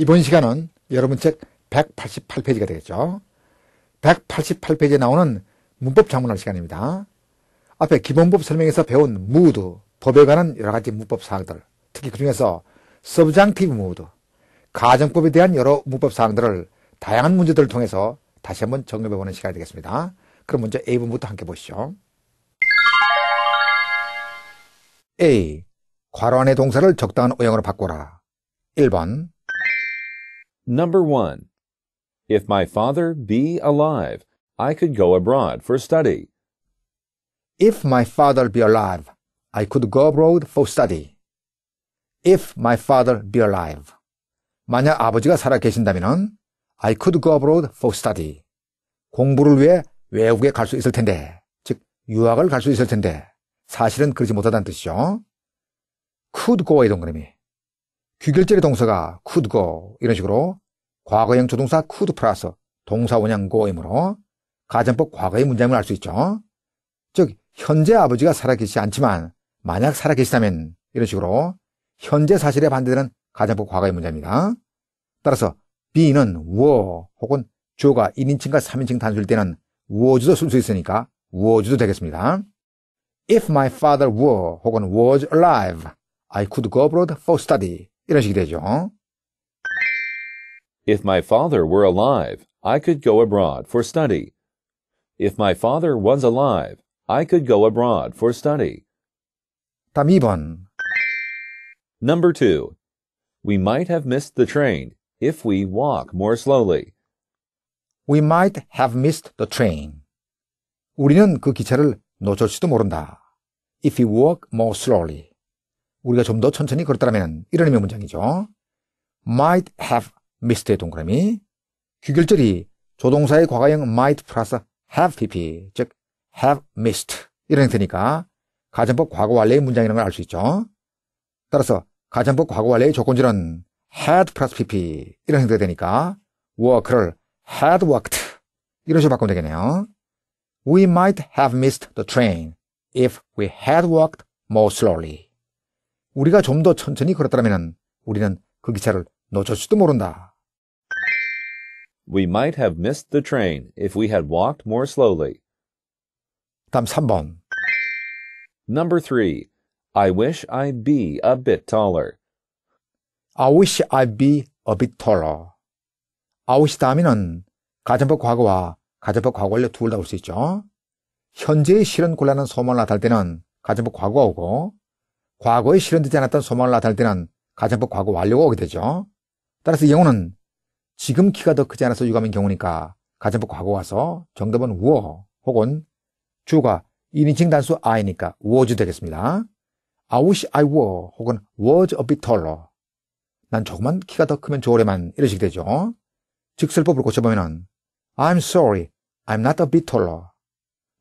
이번 시간은 여러분 책 188페이지가 되겠죠. 188페이지에 나오는 문법 작문할 시간입니다. 앞에 기본법 설명에서 배운 무드, 법에 관한 여러 가지 문법 사항들, 특히 그 중에서 서브장티브 무드, 가정법에 대한 여러 문법 사항들을 다양한 문제들을 통해서 다시 한번 정리해보는 시간이 되겠습니다. 그럼 먼저 A분부터 함께 보시죠. A. 괄호 안의 동사를 적당한 오형으로 바꿔라. 1번 Number 1. If my father be alive, I could go abroad for study. If my father be alive, I could go abroad for study. If my father be alive. 만약 아버지가 살아 계신다면 I could go abroad for study. 공부를 위해 외국에 갈 수 있을 텐데, 즉 유학을 갈 수 있을 텐데 사실은 그러지 못하다는 뜻이죠. could go 이동그라미 귀결절의 동사가 could go 이런 식으로 과거형 조동사 could 플러스 동사 원형 go이므로 가정법 과거의 문장을알 수 있죠. 즉 현재 아버지가 살아계시지 않지만 만약 살아계시다면 이런 식으로 현재 사실에 반대되는 가정법 과거의 문제입니다. 따라서 B는 were 혹은 주가 1인칭과 3인칭 단수일 때는 w o s 도쓸 수 있으니까 w o s 도 되겠습니다. If my father were 혹은 was alive, I could go abroad for study. 되죠. If my father were alive, I could go abroad for study. If my father was alive, I could go abroad for study. Tamibon. 2번. Number 2. We might have missed the train if we walk more slowly. We might have missed the train. 우리는 그 기차를 놓쳤지도 모른다. If we walk more slowly. 우리가 좀 더 천천히 걸었다면 이런 의미의 문장이죠. might have missed의 동그라미. 귀결절이 조동사의 과거형 might plus have pp, 즉 have missed 이런 형태니까 가정법 과거 완료의 문장이라는 걸 알 수 있죠. 따라서 가정법 과거 완료의 조건절은 had plus pp 이런 형태가 되니까 work를 e had worked 이런 식으로 바꾸면 되겠네요. We might have missed the train if we had walked more slowly. 우리가 좀 더 천천히 걸었다면 우리는 그 기차를 놓쳤을지도 모른다. We might have missed the train if we had walked more slowly. 다음 3번. Number 3. I wish I'd be a bit taller. I wish I'd be a bit taller. I wish 다음에는 가정법 과거와 가정법 과거 원래 둘다올수 있죠. 현재의 실현 곤란한 소망을 나타낼 때는 가정법 과거가 오고 과거에 실현되지 않았던 소망을 나타낼 때는 가정법 과거 완료가 오게 되죠. 따라서 이 경우는 지금 키가 더 크지 않아서 유감인 경우니까 가정법 과거 와서 정답은 우어 혹은 주가 인인칭 단수 I니까 was 되겠습니다. I wish I were 혹은 was a bit taller. 난 조금만 키가 더 크면 좋으려만 이러시게 되죠. 즉설법을 고쳐보면은 I'm sorry, I'm not a bit taller.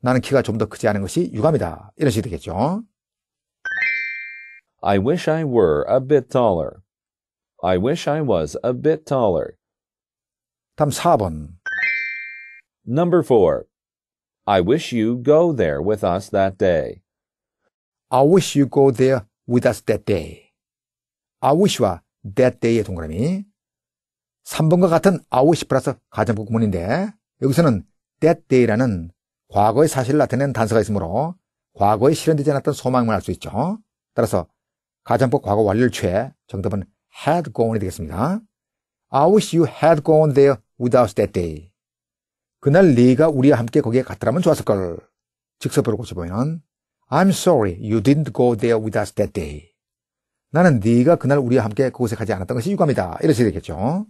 나는 키가 좀 더 크지 않은 것이 유감이다. 이러시게 되겠죠. I wish I were a bit taller. I wish I was a bit taller. 답 4번. Number 4. I wish you go there with us that day. I wish you go there with us that day. I wish와 that day의 동그라미. 3번과 같은 I wish 플러스 가정법 구문인데 여기서는 that day라는 과거의 사실을 나타내는 단서가 있으므로 과거에 실현되지 않았던 소망을 알수 있죠. 따라서 가정법 과거 완료를 취해 정답은 had gone이 되겠습니다. I wish you had gone there without that day. 그날 네가 우리와 함께 거기에 갔더라면 좋았을걸. 직서표로 고쳐보면 I'm sorry you didn't go there with us that day. 나는 네가 그날 우리와 함께 그곳에 가지 않았던 것이 유감이다. 이러셔 되겠죠.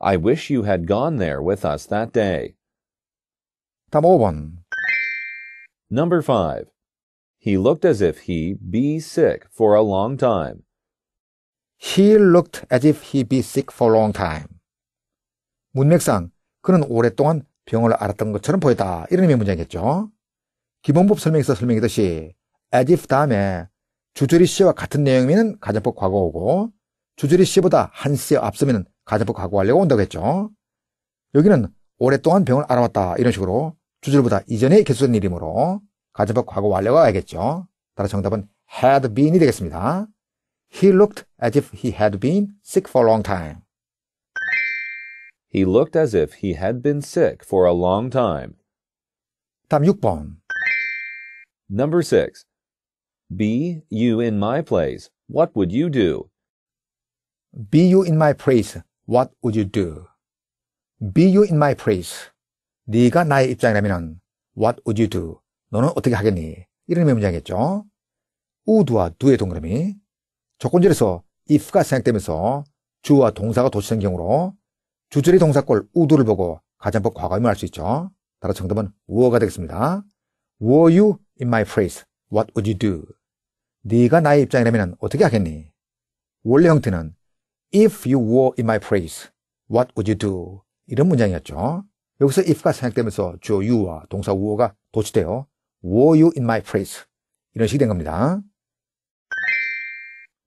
I wish you had gone there with us that day. 다음 5번. Number 5. He looked as if he be sick for a long time. He looked as if he be sick for a long time. 문맥상 그는 오랫동안 병을 앓았던 것처럼 보였다. 이런 의미의 문장이겠죠. 기본법 설명에서 설명했듯이 as if 다음에 주절리씨와 같은 내용이면 가정법 과거오고 주절리씨보다한 씨 앞서면 가정법 과거하려고 온다고 했죠. 여기는 오랫동안 병을 앓아왔다 이런 식으로 주리보다 이전에 개수된 일이므로 가제법 과거 완료가 와야겠죠. 따라서 정답은 had been이 되겠습니다. He looked as if he had been sick for a long time. He looked as if he had been sick for a long time. 다음 6번. Number 6. Be you in my place. What would you do? Be you in my place. What would you do? Be you in my place. 네가 나의 입장이라면 what would you do? 너는 어떻게 하겠니? 이런 매문장이겠죠. 우드와 두의 동그라미. 조건절에서 if가 생각되면서 주와 동사가 도치된 경우로 주절의 동사꼴 우드를 보고 가정법 과감히할수 있죠. 따라 정답은 were가 되겠습니다. Were you in my place? What would you do? 네가 나의 입장이라면 어떻게 하겠니? 원래 형태는 if you were in my place, what would you do? 이런 문장이었죠. 여기서 if가 생각되면서 주어 you와 동사 were가 도치되어 Were you in my place? 이런 식이 된 겁니다.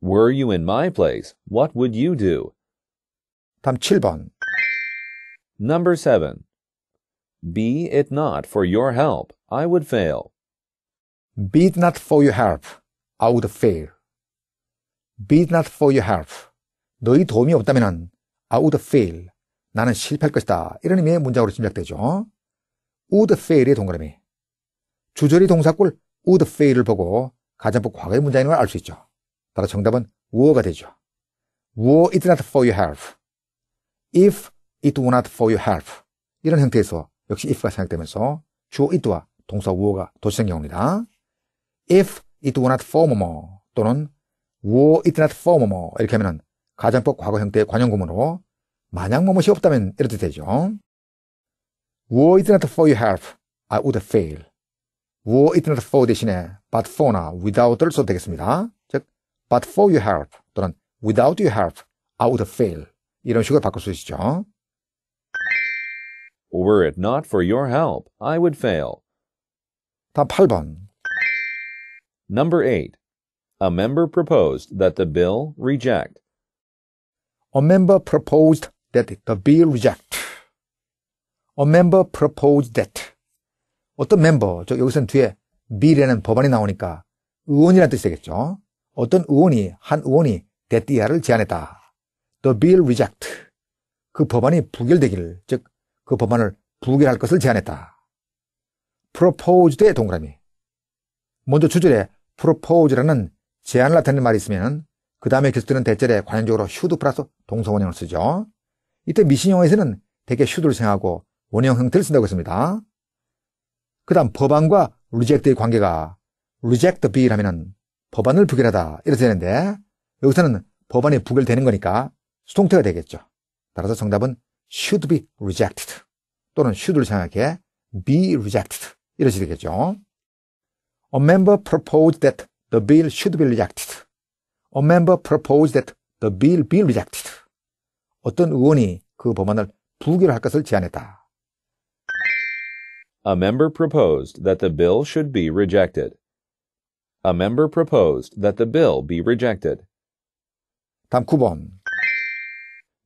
Were you in my place, what would you do? 다음 7번. Number 7. Be it not for your help, I would fail. Be it not for your help, I would fail. Be it not for your help. 너희 도움이 없다면 I would fail. 나는 실패할 것이다. 이런 의미의 문장으로 짐작되죠. would fail의 동그라미. 주저리 동사꼴 would fail을 보고 가정법 과거의 문장인 걸 알 수 있죠. 따라 정답은 were가 되죠. were it not for your h e a l t h if it were not for your h e a l t h 이런 형태에서 역시 if가 생각되면서 주어 it와 동사 were가 도시된 경우입니다. if it were not for 뭐뭐 또는 were it not for o 뭐뭐 이렇게 하면은 가정법 과거 형태의 관용구문으로 만약 뭐뭐이 없다면 이렇게 되죠. were it not for your help, a t I would fail. were it not for 대신에 but for나 without를 써도 되겠습니다. 즉 but for your help 또는 without your help I would fail 이런 식으로 바꿀 수 있죠. Were it not for your help, I would fail. 다음 8번. Number 8. A member proposed that the bill reject. A member proposed that the bill reject. A member proposed that. 어떤 멤버, 즉 여기서는 뒤에 be라는 법안이 나오니까 의원이라는 뜻이 되겠죠. 어떤 의원이, 한 의원이 데띠아를 제안했다. The bill reject. 그 법안이 부결되기를, 즉 그 법안을 부결할 것을 제안했다. proposed의 동그라미. 먼저 주절에 propose라는 제안을 나타내는 말이 있으면 그 다음에 계속되는 대절에 관용적으로 슈드 플러스 동성원형을 쓰죠. 이때 미신용어에서는 대개 슈드를 생각하고 원형 형태를 쓴다고 했습니다. 그 다음 법안과 reject의 관계가 reject bill하면은 법안을 부결하다 이렇게 되는데 여기서는 법안이 부결되는 거니까 수동태가 되겠죠. 따라서 정답은 should be rejected 또는 should를 생각해 be rejected 이렇게 되겠죠. A member proposed that the bill should be rejected. A member proposed that the bill be rejected. 어떤 의원이 그 법안을 부결할 것을 제안했다. A member proposed that the bill should be rejected. A member proposed that the bill be rejected. 다음 9번.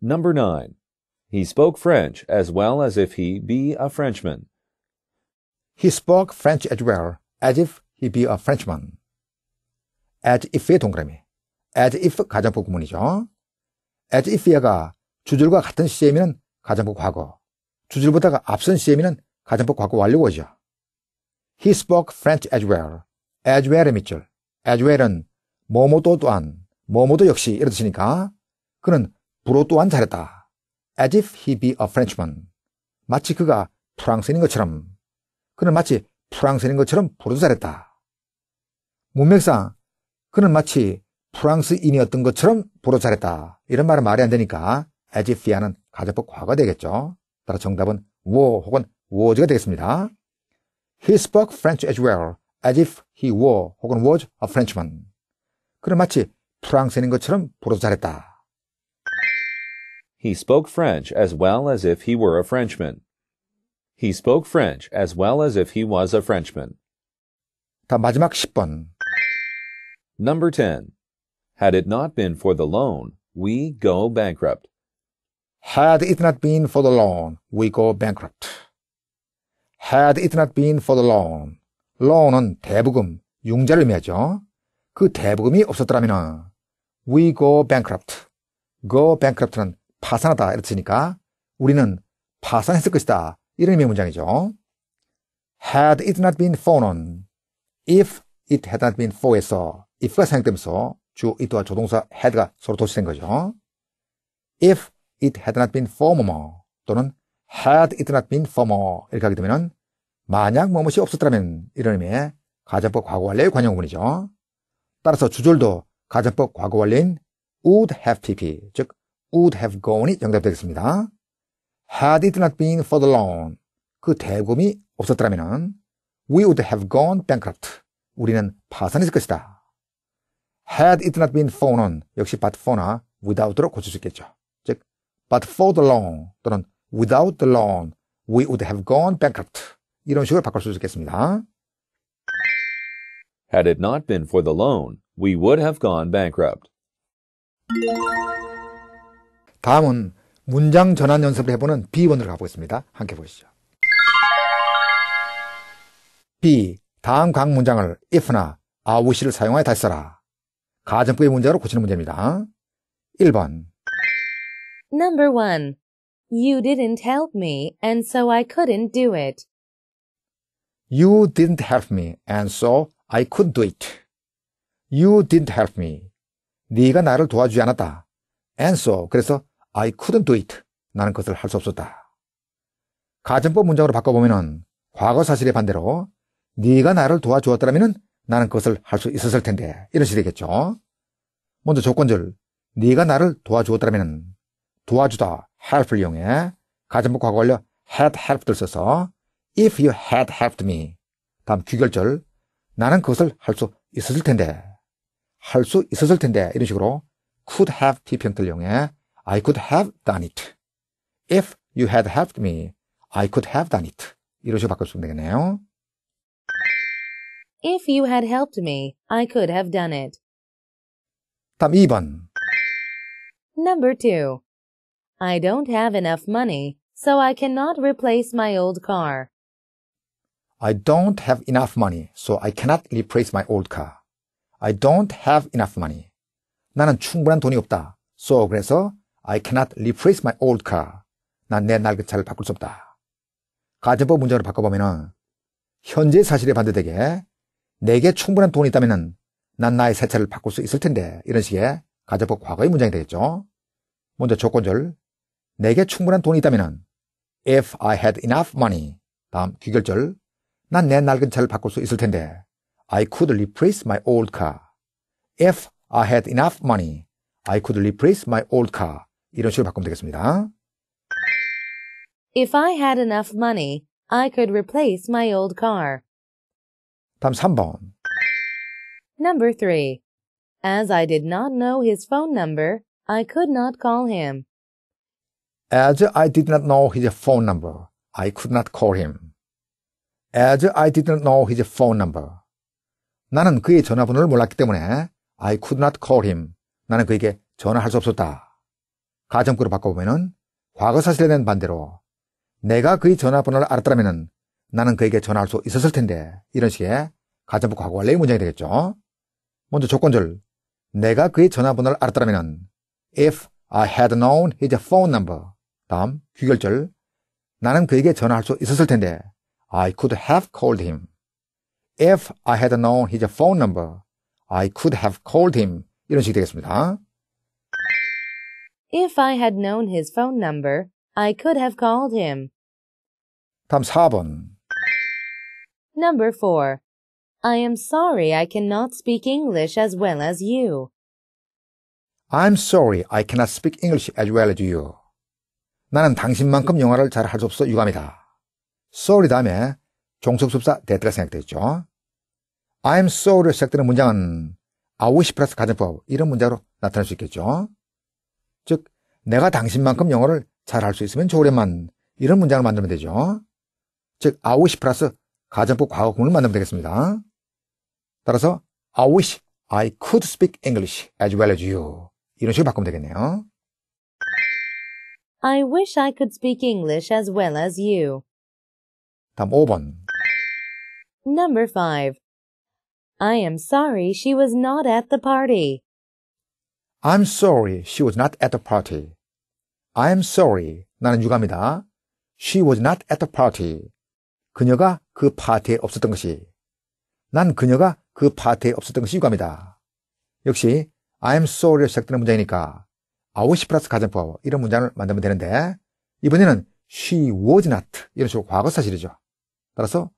Number 9. He spoke French as well as if he be a Frenchman. He spoke French as well as if he be a Frenchman. as if의 동그라미. as if 가정법 구문이죠. as if if가 주절과 같은 시제이면 가정법 과거. 주절보다가 앞선 시제이면 가정법 과거 완료어죠. He spoke French as well. as well의 밑줄. as well은 뭐뭐도 또한, 뭐뭐도 역시 이런 뜻이니까 그는 불어 또한 잘했다. as if he be a Frenchman. 마치 그가 프랑스인인 것처럼 그는 마치 프랑스인인 것처럼 불어도 잘했다. 문맥상 그는 마치 프랑스인이었던 것처럼 불어 잘했다. 이런 말은 말이 안 되니까 as if야는 가정법 과거 되겠죠. 따라 정답은 w 혹은 was가 되겠습니다. He spoke French as well, as if he were 혹은 was a Frenchman. 그는 마치 프랑스인인 것처럼 보러 잘했다. He spoke French as well as if he were a Frenchman. He spoke French as well as if he was a Frenchman. 다 마지막 10번. Number 10. Had it not been for the loan, we go bankrupt. Had it not been for the loan, we go bankrupt. had it not been for the loan. loan은 대부금, 융자를 의미하죠. 그 대부금이 없었더라면 we go bankrupt. go bankrupt는 파산하다 이렇으니까 우리는 파산했을 것이다. 이런 의미의 문장이죠. had it not been for는 if it had not been for에서 if가 생각되면서주 it와 조동사 had가 서로 도시된 거죠. if it had not been for more 또는 had it not been for more 이렇게 하게 되면 만약 뭐뭇이 없었다면 이런 의미의 가정법 과거완료의 관용문이죠. 따라서 주절도 가정법 과거완료인 would have pp, 즉 would have gone이 정답되겠습니다. had it not been for the loan, 그 대금이 없었더라면 we would have gone bankrupt, 우리는 파산했을 것이다. had it not been for는 역시 but for나 without로 고칠 수 있겠죠. 즉 but for the loan 또는 without the loan, we would have gone bankrupt. 이런 식으로 바꿀 수 있겠습니다. Had it not been for the loan, we would have gone bankrupt. 다음은 문장 전환 연습을 해보는 B번으로 가보겠습니다. 함께 보시죠. B. 다음 각 문장을 if나 I wish를 사용하여 다시 써라. 가정법의 문장으로 고치는 문제입니다. 1번 Number 1. You didn't help me, and so I couldn't do it. You didn't help me, and so I could do it. You didn't help me. 네가 나를 도와주지 않았다. And so, 그래서 I couldn't do it. 나는 그것을 할 수 없었다. 가정법 문장으로 바꿔보면은 과거 사실의 반대로 네가 나를 도와주었다라면 나는 그것을 할 수 있었을 텐데 이런 식이 되겠죠. 먼저 조건절 네가 나를 도와주었다라면 도와주다 help를 이용해 가정법 과거 완료 had help를 써서 If you had helped me. 다음 귀결절. 나는 그것을 할 수 있었을 텐데. 할 수 있었을 텐데. 이런 식으로 could have 피평들 이용해 I could have done it. If you had helped me, I could have done it. 이런 식으로 바꿀 수 있겠네요. If you had helped me, I could have done it. 다음 2번. Number 2. I don't have enough money, so I cannot replace my old car. I don't have enough money, so I cannot replace my old car. I don't have enough money. 나는 충분한 돈이 없다. So 그래서 I cannot replace my old car. 난 내 낡은 차를 바꿀 수 없다. 가정법 문제으로 바꿔보면은 현재 사실에 반대되게 내게 충분한 돈이 있다면은 난 나의 새 차를 바꿀 수 있을 텐데 이런 식의 가정법 과거의 문장이 되겠죠. 먼저 조건절 내게 충분한 돈이 있다면은 if I had enough money 다음 귀결절 난내 낡은 차를 바꿀 수 있을 텐데. I could replace my old car. If I had enough money, I could replace my old car. 이런 식으로 바꾸면 되겠습니다. If I had enough money, I could replace my old car. 다음 3번. Number 3. As I did not know his phone number, I could not call him. As I did not know his phone number, I could not call him. as I didn't know his phone number. 나는 그의 전화번호를 몰랐기 때문에 I could not call him. 나는 그에게 전화할 수 없었다. 가정구로 바꿔보면 과거사실에 대한 반대로 내가 그의 전화번호를 알았더라면 나는 그에게 전화할 수 있었을 텐데 이런 식의 가정부 과거 완료의 문장이 되겠죠. 먼저 조건절 내가 그의 전화번호를 알았더라면 if I had known his phone number 다음 귀결절 나는 그에게 전화할 수 있었을 텐데 I could have called him. If I had known his phone number, I could have called him. 이런 식이 되겠습니다. If I had known his phone number, I could have called him. 다음 4번. Number 4. I am sorry I cannot speak English as well as you. I'm sorry I cannot speak English as well as you. 나는 당신만큼 영어를 잘수 없어 유감이다. sorry 다음에 종속sub사 대트가 생각되죠. I'm s o r r y 시작되는 문장은 I wish 플러스 가정법 이런 문장으로 나타날 수 있겠죠. 즉 내가 당신만큼 영어를 잘할 수 있으면 좋으련만 이런 문장을 만들면 되죠. 즉 I wish 플러스 가정법 과거공문을 만들면 되겠습니다. 따라서 I wish I could speak English as well as you 이런 식으로 바꾸면 되겠네요. I wish I could speak English as well as you. 다음 5번. Number 5. I am sorry she was not at the party. I'm sorry she was not at the party. I'm sorry. 나는 유감이다. She was not at the party. 그녀가 그 파티에 없었던 것이. 난 그녀가 그 파티에 없었던 것이 유감이다. 역시 I'm sorry로 시작되는 문장이니까 아웃시 플러스 가정법 이런 문장을 만들면 되는데 이번에는 she was not 이런 식으로 과거사실이죠. 따라서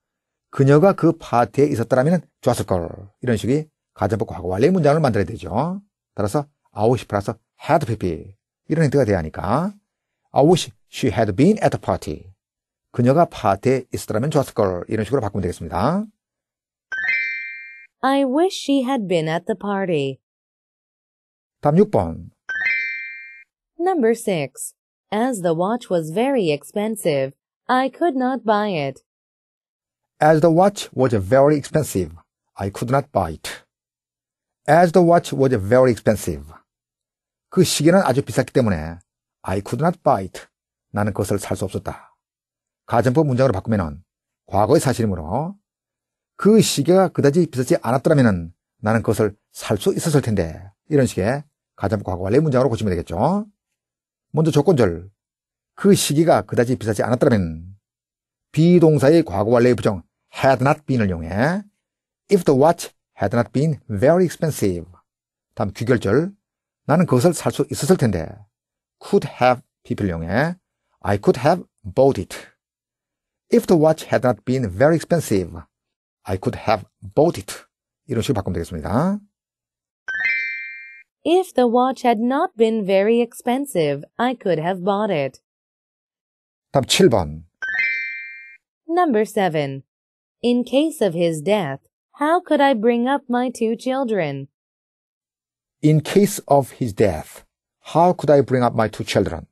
그녀가 그 파티에 있었다라면 좋았을 걸. 이런 식의 가정법 과거 완료 문장을 만들어야 되죠. 따라서 I wish 플러스 had been 이런 행태가 돼야 하니까 I wish she had been at the party. 그녀가 파티에 있었다면 좋았을 걸. 이런 식으로 바꾸면 되겠습니다. I wish she had been at the party. 답 6번. Number 6. As the watch was very expensive, I could not buy it. As the watch was very expensive, I could not buy it. As the watch was very expensive. 그 시계는 아주 비쌌기 때문에 I could not buy it. 나는 그것을 살 수 없었다. 가정법 문장으로 바꾸면 과거의 사실이므로 그 시계가 그다지 비싸지 않았더라면 나는 그것을 살 수 있었을 텐데 이런 식의 가정법 과거 완료 문장으로 고치면 되겠죠. 먼저 조건절 그 시기가 그다지 비싸지 않았더라면 비동사의 과거 완료의 부정 had not been을 이용해. if the watch had not been very expensive. 다음 귀결절. 나는 그것을 살 수 있었을 텐데. could have people 이용해. I could have bought it. If the watch had not been very expensive, I could have bought it. 이런 식으로 바꾸면 되겠습니다. If the watch had not been very expensive, I could have bought it. 답 7번. Number 7. In case of his death, how could I bring up my two children? In case of his death, how could I bring up my two children?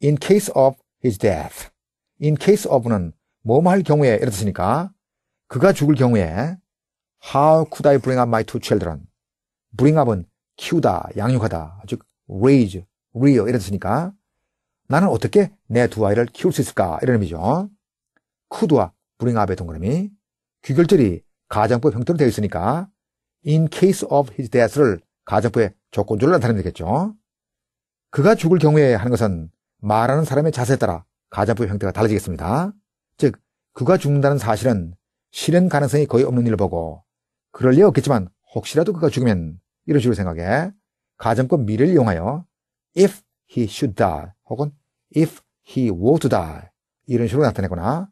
In case of his death. In case of는 뭐뭐할 경우에 예를 들었으니까 그가 죽을 경우에 how could I bring up my two children? bring up은 키우다, 양육하다, 즉 raise, rear 예를 들었으니까 나는 어떻게 내 두 아이를 키울 수 있을까? 이런 의미죠. could와 불행합의 동그라미 귀결절이 가정법 형태로 되어 있으니까 in case of his death를 가정법의 조건절로 나타내면 되겠죠. 그가 죽을 경우에 하는 것은 말하는 사람의 자세에 따라 가정법의 형태가 달라지겠습니다. 즉 그가 죽는다는 사실은 실현 가능성이 거의 없는 일을 보고 그럴 리 없겠지만 혹시라도 그가 죽으면 이런 식으로 생각해 가정법 미래를 이용하여 if he should die 혹은 if he were to die 이런 식으로 나타내거나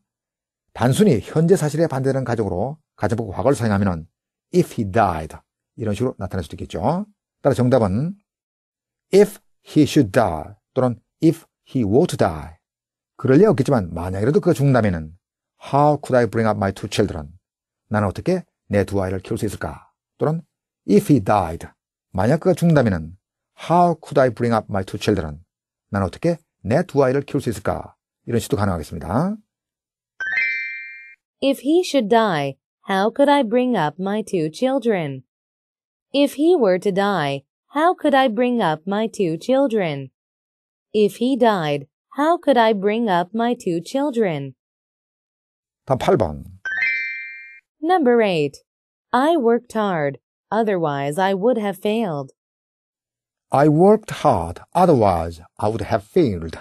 단순히 현재 사실에 반대되는 가족으로 가정법 과거를 사용하면 if he died 이런 식으로 나타날 수도 있겠죠. 따라 서 정답은 if he should die 또는 if he were to die 그럴 리 없겠지만 만약이라도 그가 죽는다면 how could I bring up my two children 나는 어떻게 내 두 아이를 키울 수 있을까 또는 if he died 만약 그가 죽는다면 how could I bring up my two children 나는 어떻게 내 두 아이를 키울 수 있을까 이런 식도 가능하겠습니다. If he should die, how could I bring up my two children? If he were to die, how could I bring up my two children? If he died, how could I bring up my two children? 답 8번. Number 8. I worked hard, otherwise I would have failed. I worked hard, otherwise I would have failed.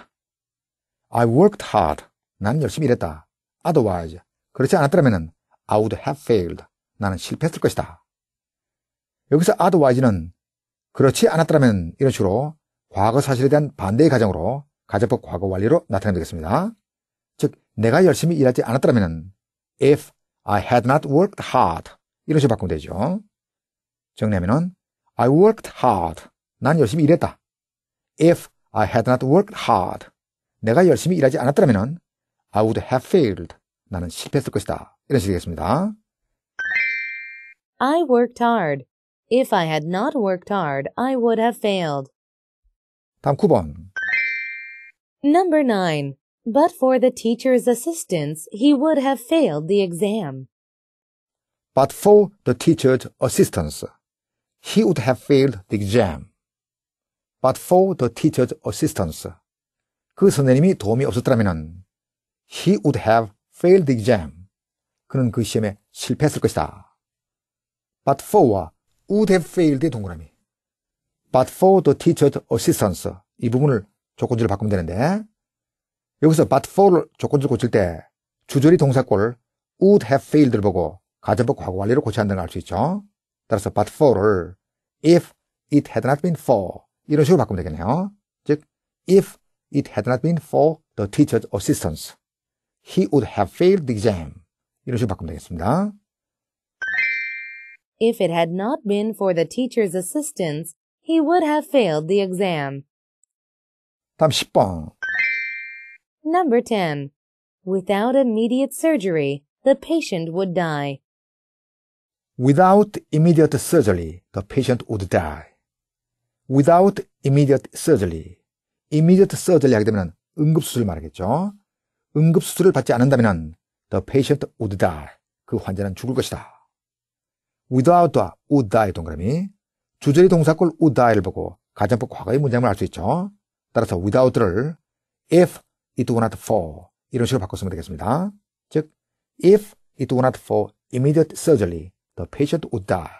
I worked hard. 난 열심히 일했다. Otherwise 그렇지 않았더라면 I would have failed. 나는 실패했을 것이다. 여기서 otherwise는 그렇지 않았더라면 이런 식으로 과거 사실에 대한 반대의 가정으로 가정법 과거 완료로 나타내면 되겠습니다. 즉, 내가 열심히 일하지 않았더라면 if I had not worked hard 이런 식으로 바꾸면 되죠. 정리하면 I worked hard. 난 열심히 일했다. If I had not worked hard. 내가 열심히 일하지 않았더라면 I would have failed. 나는 실패했을 것이다. 이런 I worked hard. If I had not worked hard, I would have failed. 다음 9번. Number 9. But for the teacher's assistance, he would have failed the exam. But for the teacher's assistance, he would have failed the exam. But for the teacher's assistance, 그 선생님이 도움이 없었더라면, he would have failed the exam. 그는 그 시험에 실패했을 것이다. but for와 would have failed의 동그라미. but for the teacher's assistance. 이 부분을 조건지로 바꾸면 되는데, 여기서 but for를 조건지로 고칠 때, 주절이 동사꼴을 would have failed를 보고, 가정법 과거 완료로 고쳐야 한다는 걸 알 수 있죠. 따라서 but for를 if it had not been for 이런 식으로 바꾸면 되겠네요. 즉, if it had not been for the teacher's assistance. He would have failed the exam. 이런 식으로 바꾸면 되겠습니다. If it had not been for the teacher's assistance, he would have failed the exam. 다음 10번. Number 10. Without immediate surgery, the patient would die. Without immediate surgery, the patient would die. Without immediate surgery. immediate surgery 하게 되면 응급수술 말하겠죠. 응급수술을 받지 않는다면 the patient would die. 그 환자는 죽을 것이다. without와 would die 동그라미 주절이 동사골 would die를 보고 가정법 과거의 문장을 알 수 있죠. 따라서 without를 if it were not for 이런 식으로 바꿔 쓰면 되겠습니다. 즉 if it were not for immediate surgery the patient would die.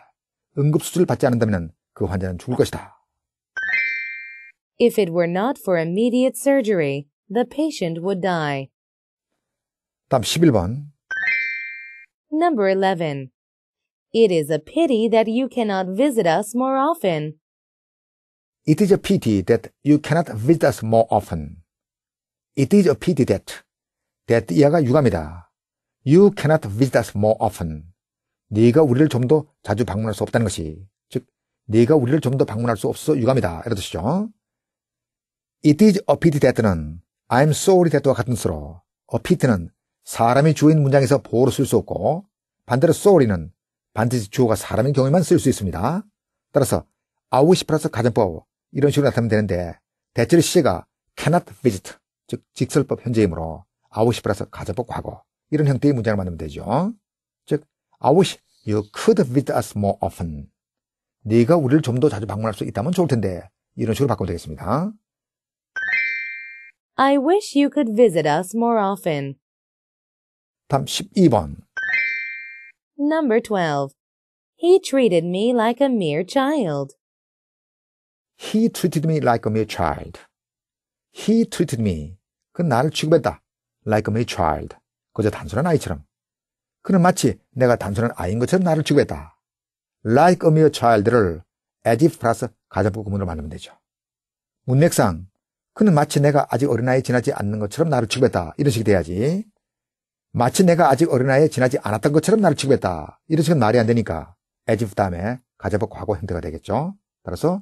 응급수술을 받지 않는다면 그 환자는 죽을 것이다. If it were not for immediate surgery, the patient would die. 다음 11번. Number 11. It is a pity that you cannot visit us more often. It is a pity that you cannot visit us more often. It is a pity that. that 이하가 유감이다. You cannot visit us more often. 네가 우리를 좀 더 자주 방문할 수 없다는 것이. 즉, 네가 우리를 좀 더 방문할 수 없어 유감이다. 이런 뜻이죠. It is a pity that는 I'm sorry that와 같은 수로 a pity는 사람이 주인 문장에서 보어로 쓸수 없고 반대로 so울이는 반드시 주어가 사람인 경우에만 쓸 수 있습니다. 따라서 아우 w 플러스 가정법 이런 식으로 나타나면 되는데 대체로 시제가 cannot visit 즉 직설법 현재이므로 아우 w 플러스 가정법 과거 이런 형태의 문장을 만들면 되죠. 즉아 wish you could visit us more often 네가 우리를 좀 더 자주 방문할 수 있다면 좋을 텐데 이런 식으로 바꾸면 되겠습니다. I wish you could visit us more often. 다음 12번. Number 12. He treated me like a mere child. He treated me like a mere child. He treated me. 그는 나를 취급했다. Like a mere child. 그저 단순한 아이처럼. 그는 마치 내가 단순한 아이인 것처럼 나를 취급했다. Like a mere child를 as if 플러스 가정부 구문으로 만들면 되죠. 문맥상 그는 마치 내가 아직 어린아이 지나지 않는 것처럼 나를 취급했다. 이런 식이 돼야지. 마치 내가 아직 어린아이에 지나지 않았던 것처럼 나를 취급했다. 이런 식은 말이 안 되니까 as if 다음에 가제법 과거 형태가 되겠죠. 따라서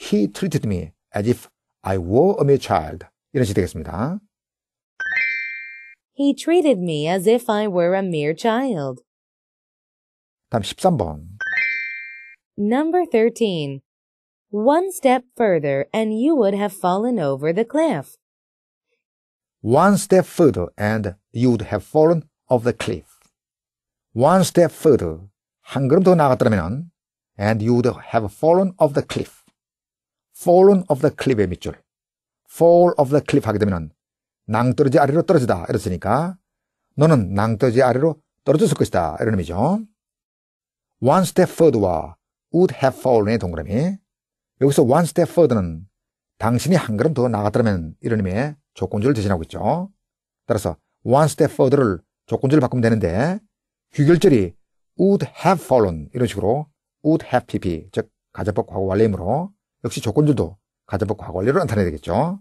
he treated me as if I were a mere child. 이런 식이 되겠습니다. He treated me as if I were a mere child. 다음 13번. Number 13. One step further and you would have fallen over the cliff. One step further and you'd have fallen off the cliff. One step further. 한 걸음 더나갔더라면 and you'd have fallen off the cliff. fallen off the cliff의 밑줄. fall off the cliff 하게 되면 낭떠러지 아래로 떨어지다 이랬으니까 너는 낭떠러지 아래로 떨어졌을 것이다 이런 의미죠. one step further와 would have fallen의 동그라미 여기서 one step further는 당신이 한 걸음 더나갔더라면 이런 의미의 조건절을 대신하고 있죠. 따라서 one step further를 조건절을 바꾸면 되는데 귀결절이 would have fallen 이런 식으로 would have pp 즉가정법 과거 완료이므로 역시 조건절도 가정법 과거 완료로 나타내야 되겠죠.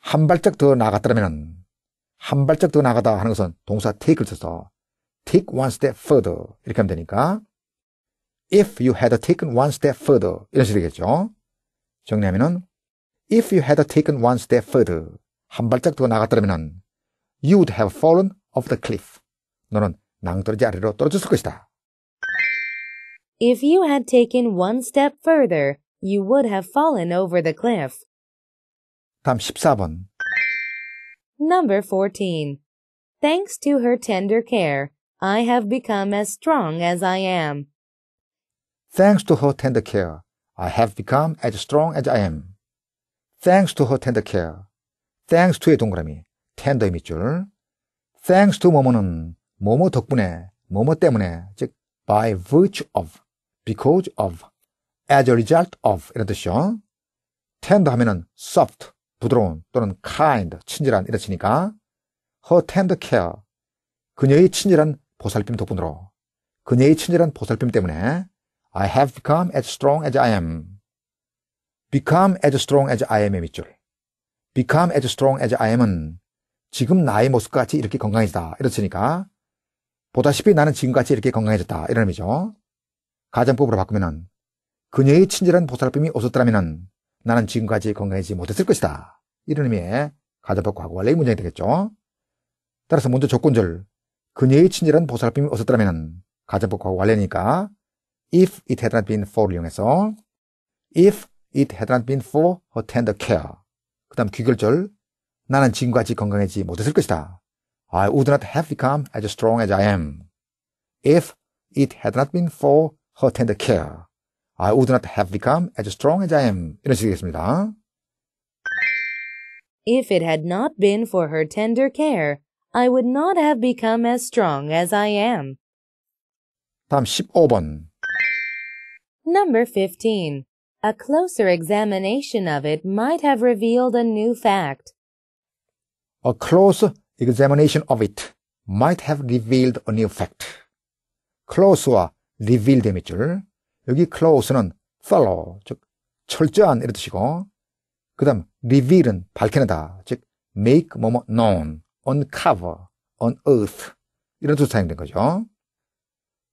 한 발짝 더나갔더라면한 발짝 더 나가다 하는 것은 동사 take를 써서 take one step further 이렇게 하면 되니까 if you had taken one step further 이런 식이 되겠죠. 정리하면 if you had taken one step further 한 발짝 더나갔더라면 you would have fallen off the cliff. 너는 낭떠러지 아래로 떨어졌을 것이다. If you had taken one step further, you would have fallen over the cliff. 다음 14번. Number 14. Thanks to her tender care, I have become as strong as I am. Thanks to her tender care, I have become as strong as I am. Thanks to her tender care. Thanks to의 동그라미. 텐더의 밑줄. Thanks to 뭐뭐는 뭐뭐 덕분에, 뭐뭐 때문에, 즉 by virtue of, because of, as a result of 이런 뜻이요 tender 하면은 soft, 부드러운 또는 kind, 친절한 이런 뜻이니까 her tender care, 그녀의 친절한 보살핌 덕분으로 그녀의 친절한 보살핌 때문에 I have become as strong as I am. become as strong as I am의 밑줄. become as strong as I am은 지금 나의 모습과 같이 이렇게 건강해지다. 이렇으니까 보다시피 나는 지금같이 이렇게 건강해졌다. 이런 의미죠. 가정법으로 바꾸면은 그녀의 친절한 보살핌이 없었더라면 나는 지금까지 건강해지지 못했을 것이다. 이런 의미의 가정법 과거 완료의 문장이 되겠죠. 따라서 먼저 조건절 그녀의 친절한 보살핌이 없었더라면 가정법 과거 완료니까 if it had not been for를 이용해서 if it had not been for her tender care 그 다음 귀결절 나는 지금같이 건강하지 못했을 것이다. I would not have become as strong as I am. If it had not been for her tender care, I would not have become as strong as I am. 이런 식이겠습니다. If it had not been for her tender care, I would not have become as strong as I am. 다음 15번. Number 15. A closer examination of it might have revealed a new fact. A close examination of it might have revealed a new fact. close와 reveal e d 의 밑줄. 여기 close는 f o l l o w 즉 철저한 이런 뜻이고 그 다음 reveal은 밝혀내다, 즉 make 뭐뭐 known, uncover, unearth 이런 뜻으로 사용된 거죠.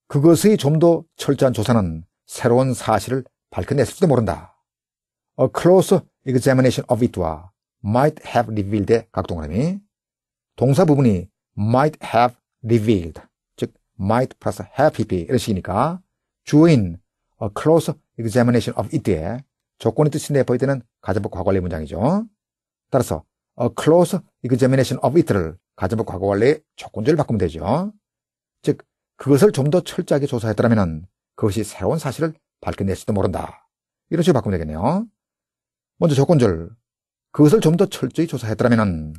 그것의 좀 더 철저한 조사는 새로운 사실을 밝혀냈을지도 모른다. A close examination of it와 might have revealed의 각동그라미 동사 부분이 might have revealed 즉 might plus have pp 이런 식이니까 주인 a close examination of it에 조건이 뜻이 내보일 때는 가정법 과거원리 문장이죠. 따라서 a close examination of it를 가정법 과거원리의 조건조를 바꾸면 되죠. 즉 그것을 좀 더 철저하게 조사했더라면 그것이 새로운 사실을 밝혀낼지도 모른다. 이런 식으로 바꾸면 되겠네요. 먼저 조건절 그것을 좀 더 철저히 조사했더라면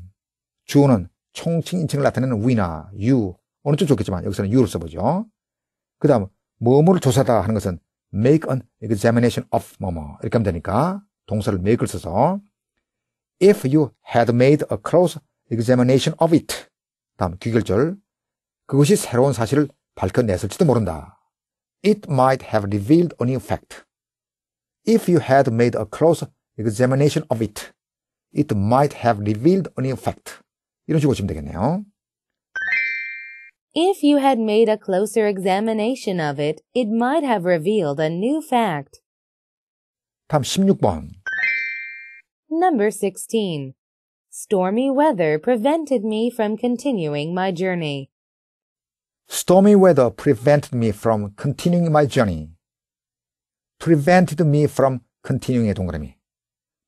주어는 총칭 인칭을 나타내는 we나 you 어느 쪽 좋겠지만 여기서는 you를 써보죠. 그 다음 뭐뭐를 조사다 하는 것은 make an examination of 뭐뭐 이렇게 하면 되니까 동사를 make를 써서 if you had made a close examination of it 다음 귀결절 그것이 새로운 사실을 밝혀냈을지도 모른다. It might have revealed a new fact. If you had made a close examination of it It might have revealed a new fact. 이런 식으로 보시면 되겠네요. If you had made a closer examination of it, it might have revealed a new fact. 다음 16번. Number 16. Stormy weather prevented me from continuing my journey. Stormy weather prevented me from continuing my journey. prevented me from continuing의 동그라미.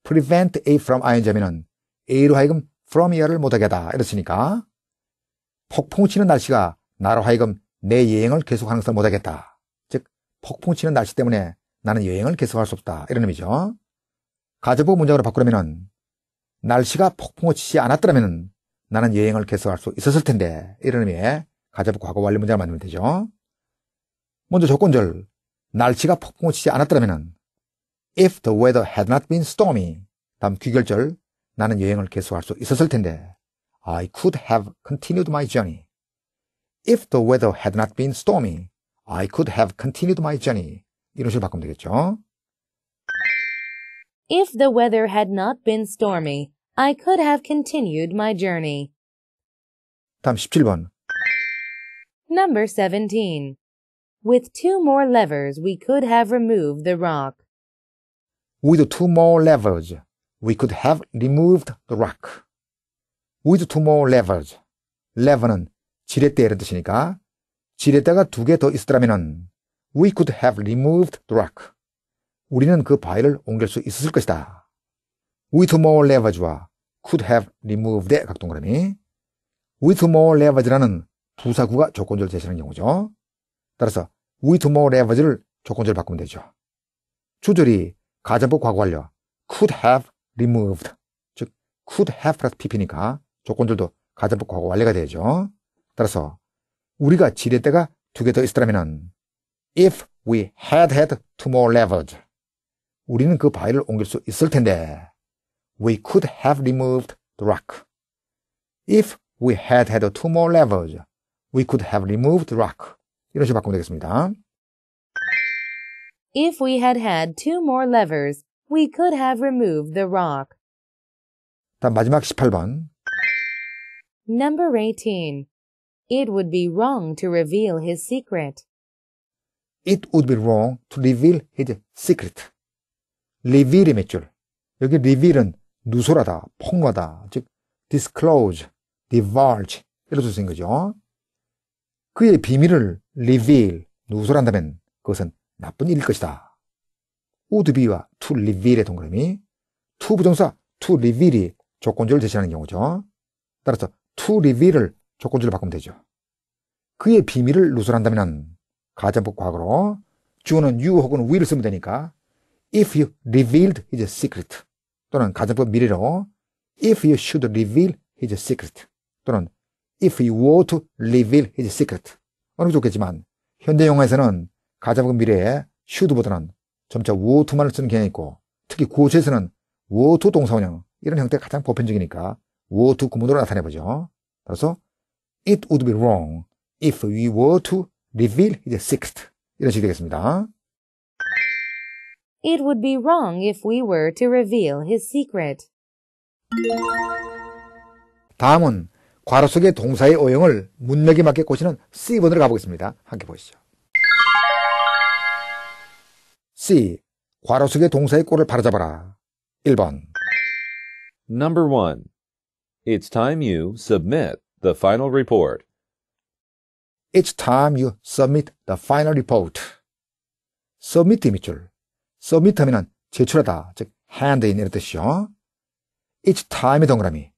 prevent A from ing면은 A로 하여금 from here를 못하게 하다. 이렇으니까 폭풍 치는 날씨가 나로 하여금 내 여행을 계속하는 것을 못하겠다. 즉, 폭풍 치는 날씨 때문에 나는 여행을 계속할 수 없다. 이런 의미죠. 가정부 문장으로 바꾸려면 날씨가 폭풍을 치지 않았더라면 나는 여행을 계속할 수 있었을 텐데 이런 의미의 가정부 과거 완료 문장을 만들면 되죠. 먼저 조건절 날씨가 폭풍을 치지 않았더라면 If the weather had not been stormy. 다음 귀결절. 나는 여행을 계속할 수 있었을 텐데. I could have continued my journey. If the weather had not been stormy, I could have continued my journey. 이런 식으로 바꾸면 되겠죠. If the weather had not been stormy, I could have continued my journey. 다음 17번. Number 17. With two more levers, we could have removed the rock. With two more levels, we could have removed the rock. With two more levels. level은 지렛대 라는 뜻이니까 지렛대가 두 개 더 있었더라면 we could have removed the rock. 우리는 그 바위를 옮길 수 있었을 것이다. with more l e v e r s 와 could have removed의 각동그라미 with more l e v e r s 라는 부사구가 조건절 제시하는 경우죠. 따라서 with more l e v e r s 를 조건절 바꾸면 되죠. 주절이 가자부 과거완료 could have removed 즉 could have 플러스 pp니까 조건들도 가자부 과거완료가 되죠. 따라서 우리가 지렛대가 두 개 더 있었다면 if we had had two more levers 우리는 그 바위를 옮길 수 있을 텐데 we could have removed the rock. If we had had two more levers, we could have removed the rock. 이런 식으로 바꾸면 되겠습니다. If we had had two more levers, we could have removed the rock. 다음 마지막 18번. Number 18. It would be wrong to reveal his secret. It would be wrong to reveal his secret. reveal이 줄. 여기 reveal은 누설하다, 폭로하다, 즉 disclose, divulge 이렇게 쓰인 거죠. 그의 비밀을 reveal, 누설한다면 그것은 나쁜 일일 것이다. 우드비와 to reveal의 동그라미 to 부정사 to reveal이 조건절을 대신하는 경우죠. 따라서 to reveal을 조건절로 바꾸면 되죠. 그의 비밀을 누설한다면 가정법 과거로 주어는 you 혹은 will을 쓰면 되니까 if you revealed his secret 또는 가정법 미래로 if you should reveal his secret 또는 if you were to reveal his secret 어느 게 좋겠지만 현대 영화에서는 가자박은 미래에 슈드보다는 점차 워투만을 쓰는 경향이 있고 특히 고수에서는 워투 동사원형 이런 형태가 가장 보편적이니까 워투 구문으로 나타내보죠. 따라서 It would be wrong if we were to reveal t h e s sixth 이런 식이 되겠습니다. It would be wrong if we were to reveal his secret. 다음은 괄호 속의 동사의 오형을 문맥에 맞게 꼬시는 C번으로 가보겠습니다. 함께 보시죠. C. 괄호 속에 동사의 꼴을 바로잡아라. 1번. Number 1. It's time you submit the final report. It's time you submit the final report. submit 밑줄. submit 하면은 제출하다, 즉 hand in 이런 뜻이요 it's time의 동그라미.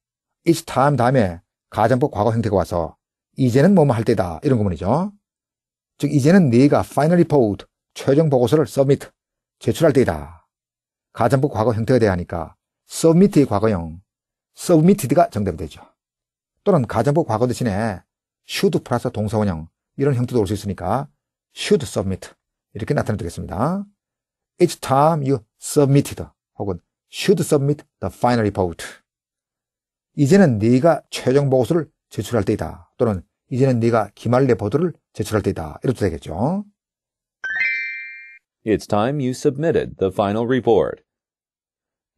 it's time 다음에 가정법 과거 형태가 와서 이제는 뭐뭐 할 때다 이런 구문이죠. 즉 이제는 네가 final report 최종 보고서를 submit 제출할 때이다. 가정부 과거 형태가 돼야 하니까 submit의 과거형 submitted가 정답이 되죠. 또는 가정부 과거 대신에 should 플러스 동사원형 이런 형태도 올 수 있으니까 should submit 이렇게 나타내 되겠습니다. Each time you submitted 혹은 should submit the final report. 이제는 네가 최종 보고서를 제출할 때이다. 또는 이제는 네가 기말 레포트를 제출할 때이다. 이렇게 되겠죠. It's time you submitted the final report.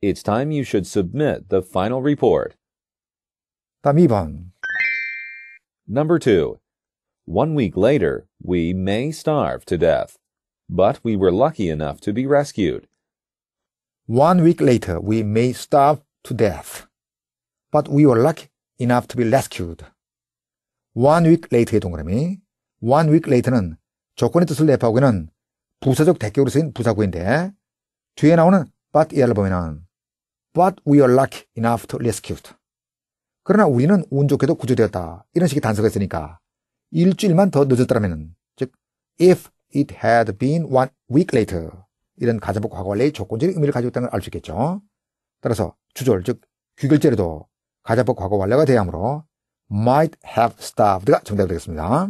It's time you should submit the final report. 82번 Number 2. One week later, we may starve to death, but we were lucky enough to be rescued. One week later, we may starve to death, but we were lucky enough to be rescued. One week later, 동그라미. One week later는 조건이 뜻을 내포하기는 부사적 대격으로 쓰인 부사구인데 뒤에 나오는 but 이하를 보면은 but we are lucky enough to rescued. 그러나 우리는 운 좋게도 구조되었다. 이런 식의 단서가 있으니까 일주일만 더 늦었더라면 즉 if it had been one week later 이런 가정법 과거 원래의 조건적인 의미를 가지고 있다는 걸 알 수 있겠죠. 따라서 주절 즉 귀결제로도 가정법 과거 완료가 돼야 하므로 might have s t o p p e d 가 정답이 되겠습니다.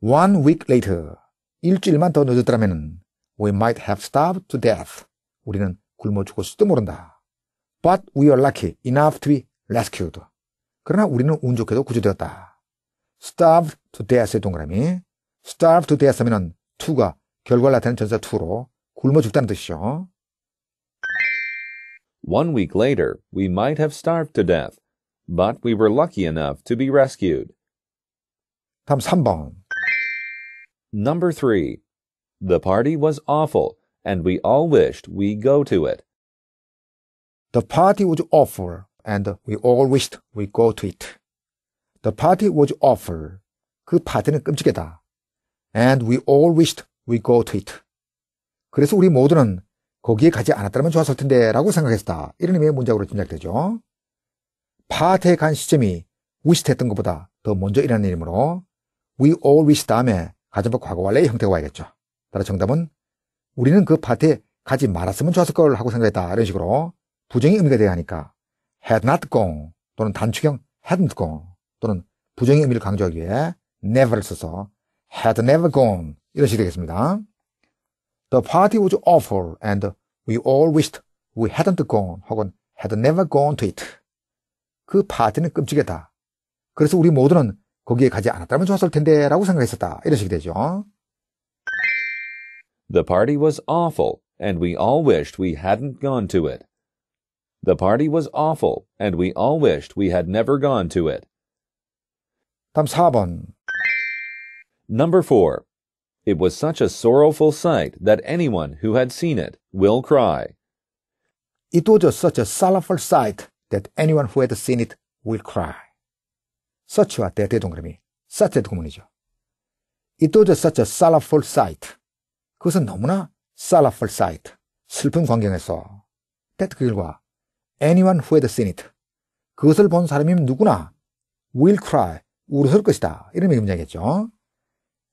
One week later 일주일만 더 늦었더라면 we might have starved to death. 우리는 굶어 죽을수도 모른다. But we are lucky enough to be rescued. 그러나 우리는 운 좋게도 구조되었다. starved to death의 동그라미. starved to death 하면은 to가 결과를 나타내는 전사 to로 굶어 죽다는 뜻이죠. One week later, we might have starved to death, but we were lucky enough to be rescued. 다음 3번. Number three, the party was awful, and we all wished we go to it. The party was awful, and we all wished we go to it. The party was awful. 그 파티는 끔찍했다. And we all wished we go to it. 그래서 우리 모두는 거기에 가지 않았다면 좋았을 텐데 라고 생각했다. 이런 의미의 문장으로 짐작되죠. 파티에 간 시점이 wished 했던 것보다 더 먼저 일어난 일이므로 we all wished 다음에 가정법 과거 완래의 형태가 와야겠죠. 따라 정답은 우리는 그 파트에 가지 말았으면 좋았을 걸 하고 생각했다. 이런 식으로 부정의 의미가 돼야 하니까 had not gone 또는 단축형 hadn't gone 또는 부정의 의미를 강조하기 위해 never를 써서 had never gone 이런 식이 되겠습니다. The party was awful and we all wished we hadn't gone 혹은 had never gone to it. 그 파티는 끔찍했다. 그래서 우리 모두는 거기에 가지 않았다면 좋았을 텐데라고 생각했었다. 이러시게 되죠. The party was awful, and we all wished we hadn't gone to it. The party was awful, and we all wished we had never gone to it. 다음 4번. Number 4. It was such a sorrowful sight that anyone who had seen it will cry. It was such a sorrowful sight that anyone who had seen it will cry. 서치와 대대동그라미, s u 서치 구문이죠. It was such a sorrowful sight. 그것은 너무나 sorrowful sight, 슬픈 광경에서. That 그 결과, anyone who had seen it. 그것을 본 사람이 면 누구나 will cry, 울었을 것이다. 이런 명장이겠죠.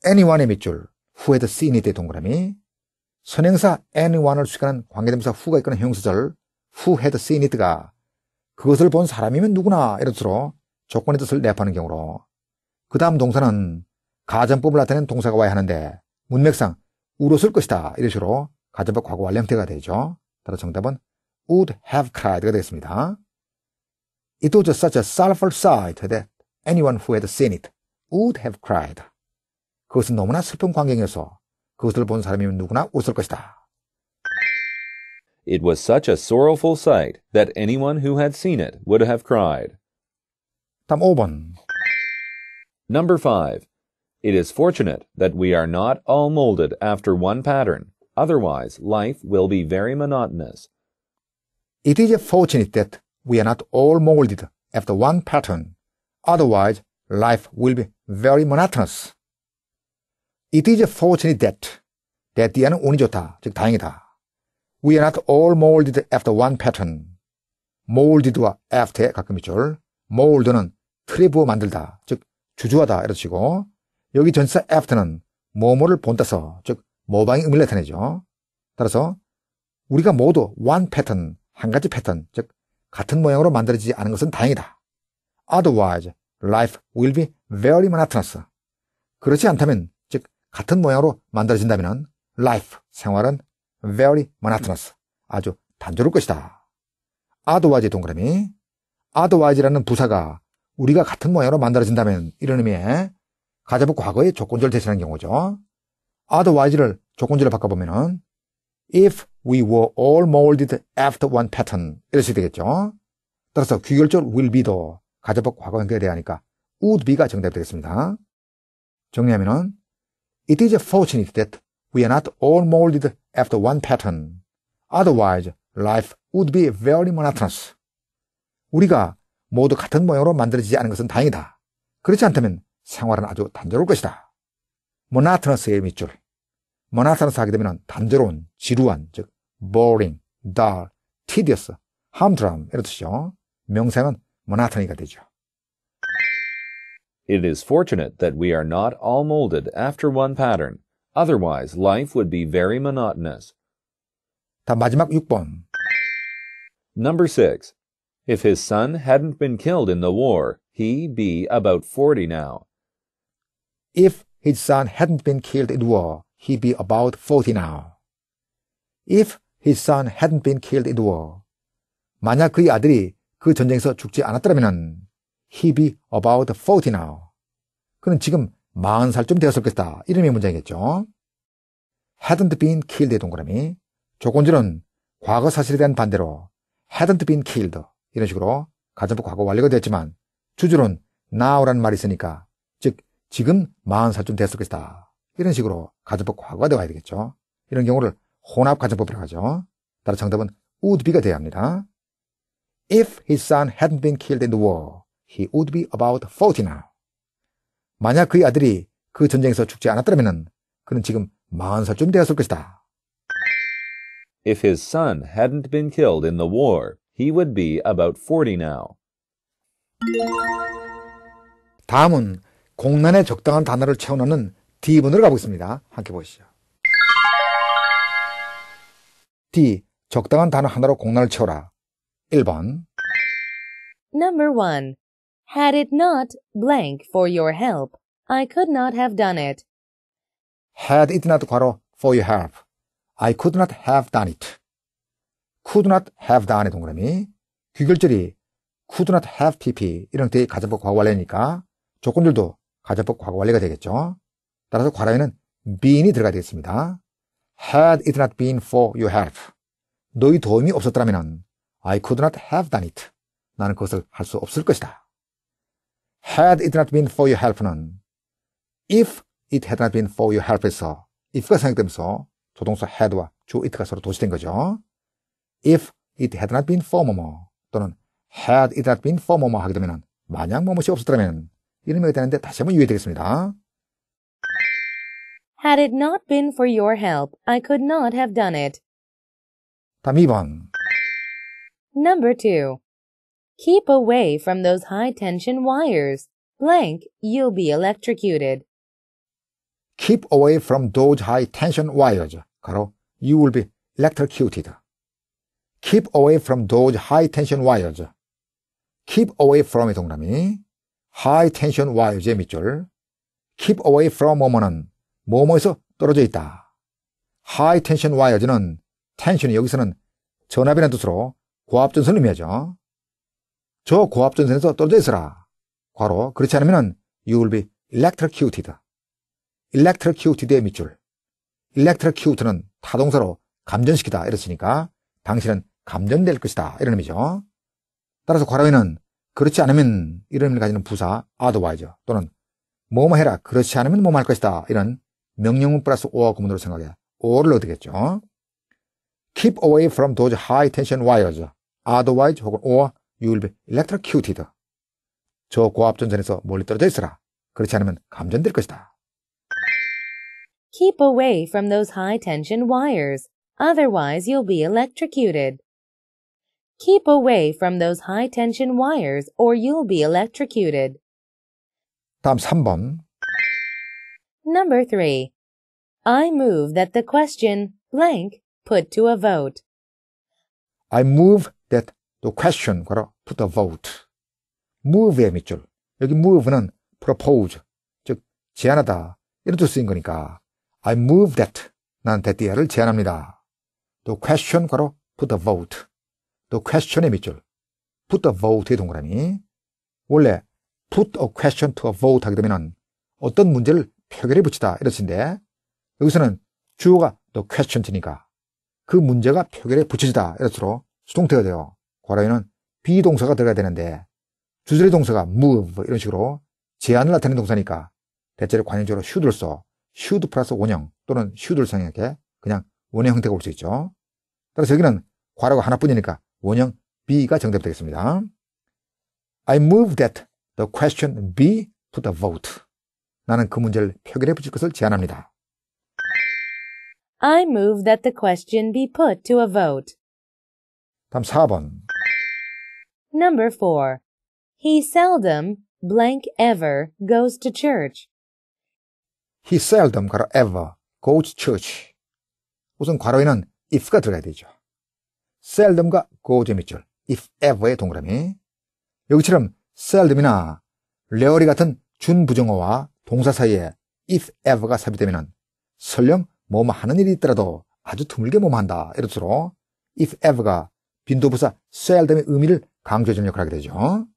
anyone의 밑줄, who had seen it의 동그라미, 선행사 anyone을 수식하는 관계대명사 who가 있거나 형용사절 who had seen it가 그것을 본 사람이면 누구나 이런 뜻으로 조건의 뜻을 내포하는 경우로 그 다음 동사는 가정법을 나타낸 동사가 와야 하는데 문맥상 우로 쓸 것이다 이런 식으로 가정법 과거 완료 형태가 되죠. 따라 정답은 would have cried가 되겠습니다. It was such a sorrowful sight that anyone who had seen it would have cried. 그것은 너무나 슬픈 광경이어서 그것을 본 사람이면 누구나 웃을 것이다. It was such a sorrowful sight that anyone who had seen it would have cried. 5번. Number 5. It is fortunate that we are not all molded after one pattern. Otherwise, life will be very monotonous. It is fortunate that we are not all molded after one pattern. Otherwise, life will be very monotonous. It is fortunate that that 뒤에는 운이 좋다, 즉 다행이다. We are not all molded after one pattern. molded와 after에 가끔 있죠. mold는 트리브어 만들다, 즉 주주하다 이런 식이고 여기 전치사 after는 뭐뭐를 본따서 즉 모방의 의미를 나타내죠. 따라서 우리가 모두 one pattern, 한 가지 패턴, 즉 같은 모양으로 만들어지지 않은 것은 다행이다. Otherwise, life will be very monotonous. 그렇지 않다면, 즉 같은 모양으로 만들어진다면 life, 생활은 very monotonous, 아주 단조로울 것이다. Otherwise 동그라미, otherwise라는 부사가 우리가 같은 모양으로 만들어진다면 이런 의미의 가자부 과거의 조건절 대신하 경우죠. otherwise를 조건절로 바꿔보면은 if we were all molded after one pattern 이렇게 되겠죠. 따라서 귀결절 will be도 가자부 과거 형태에 대하니까 would be가 정답이 되겠습니다. 정리하면은 It is fortunate that we are not all molded after one pattern. Otherwise, life would be very monotonous. 우리가 모두 같은 모양으로 만들어지지 않은 것은 다행이다. 그렇지 않다면 생활은 아주 단조로울 것이다. 모나트너스의 밑줄. 모나트너스 하게 되면 단조로운, 지루한, 즉 boring, dull, tedious, humdrum 이런 뜻이죠. 명사는 모나트니가 되죠. It is fortunate that we are not all molded after one pattern. Otherwise, life would be very monotonous. 다 마지막 6번. Number 6. If his son hadn't been killed in the war, he'd be about 40 now. If his son hadn't been killed in war, he'd be about 40 now. If his son hadn't been killed in war. 만약 그의 아들이 그 전쟁에서 죽지 않았더라면 he'd be about 40 now. 그는 지금 40살쯤 되었을겠다. 이름의 문장이겠죠. hadn't been killed의 동그라미. 조건지는 과거 사실에 대한 반대로 hadn't been killed. 이런 식으로 가정법 과거 완료가 됐지만 주주은 now라는 말이 있으니까 즉 지금 40살쯤 됐을 것이다. 이런 식으로 가정법 과거가 되어야 되겠죠. 이런 경우를 혼합가정법이라고 하죠. 따라 정답은 would be가 되어야 합니다. If his son hadn't been killed in the war, he would be about 40 now. 만약 그의 아들이 그 전쟁에서 죽지 않았더라면 그는 지금 40살쯤 되었을 것이다. If his son hadn't been killed in the war, He would be about 40 now. 다음은 공란에 적당한 단어를 채워넣는 D분으로 가보겠습니다. 함께 보시죠. D. 적당한 단어 하나로 공란을 채워라. 1번 Number 1. Had it not blank for your help, I could not have done it. Had it not 과로 for your help, I could not have done it. could not have done의 동그라미 귀결절이 could not have pp 이런 형태의 가정법 과거 완료니까 조건들도 가정법 과거 완료가 되겠죠. 따라서 괄호에는 been이 들어가야 되겠습니다. had it not been for your help 너희 도움이 없었더라면 I could not have done it 나는 그것을 할 수 없을 것이다. had it not been for your help는 if it had not been for your help에서 if가 생각되면서 조동사 had와 주 it가 서로 도시된 거죠. if it had not been for 뭐뭐 또는 had it not been for 뭐뭐 하게 되면 만약 뭐뭐이 없었더라면 이런 의미가 되는데 다시 한번 유의되겠습니다. Had it not been for your help, I could not have done it. 다음 2번 Number 2. Keep away from those high tension wires. Blank, you'll be electrocuted. Keep away from those high tension wires. 가로, you will be electrocuted. keep away from those high tension wires. keep away from의 동남이 high tension wires의 밑줄, keep away from 뭐뭐는 뭐뭐에서 떨어져 있다. high tension wires는 t e n s i o n 이 여기서는 전압이라는 뜻으로 고압전선을 의미하죠. 저 고압전선에서 떨어져 있어라. 과로 그렇지 않으면 you will be electrocuted. electrocuted의 밑줄. e l e c t r o c u t e 는 타동사로 감전시키다 이랬으니까 당신은 감전될 것이다. 이런 의미죠. 따라서 과로에는 그렇지 않으면 이런 의미를 가지는 부사 otherwise 또는 뭐뭐 해라 그렇지 않으면 뭐뭐 할 것이다. 이런 명령문 플러스 or 구문으로 생각해. or를 얻겠죠. keep away from those high tension wires otherwise 혹은 or you will be electrocuted. 저 고압 전선에서 멀리 떨어져 있으라. 그렇지 않으면 감전될 것이다. Keep away from those high tension wires. Otherwise you'll be electrocuted. Keep away from those high tension wires or you'll be electrocuted. 다음 3번. Number 3. I move that the question blank put to a vote. I move that the question 걸어 put a vote. move의 밑줄. 여기 move는 propose, 즉 제안하다 이런 뜻 쓰인 거니까 I move that 난 대띠아를 제안합니다. The question 걸어 put a vote. 또 question의 밑줄. put a vote의 동그라미. 원래 put a question to a vote 하게 되면 어떤 문제를 표결에 붙이다 이런 뜻인데 여기서는 주어가 또 h e question 니까 그 문제가 표결에 붙여지다 이런 뜻으로 수동태가 돼요. 과라에는 비동사가 들어가야 되는데 주절의 동사가 move 이런 식으로 제안을 나타내는 동사니까 대체로 관용적으로 should를 써 should 플러스 원형 또는 should를 생략해 그냥 원형 형태가 올 수 있죠. 따라서 여기는 괄호가 하나뿐이니까 원형 B가 정답 되겠습니다. I move that the question be put a vote. 나는 그 문제를 표결해 붙일 것을 제안합니다. I move that the question be put to a vote. 다음 4번. Number 4. He seldom blank ever goes to church. He seldom 가로 ever goes to church. 우선 괄호에는 if가 들어가야 되죠. seldom과 고제 밑줄, if ever의 동그라미. 여기처럼 seldom이나 rarely 같은 준부정어와 동사 사이에 if ever가 삽입되면 설령 뭐뭐 하는 일이 있더라도 아주 드물게 뭐뭐 한다. 이런 뜻으로 if ever가 빈도부사 seldom의 의미를 강조해주는 역할을 하게 되죠.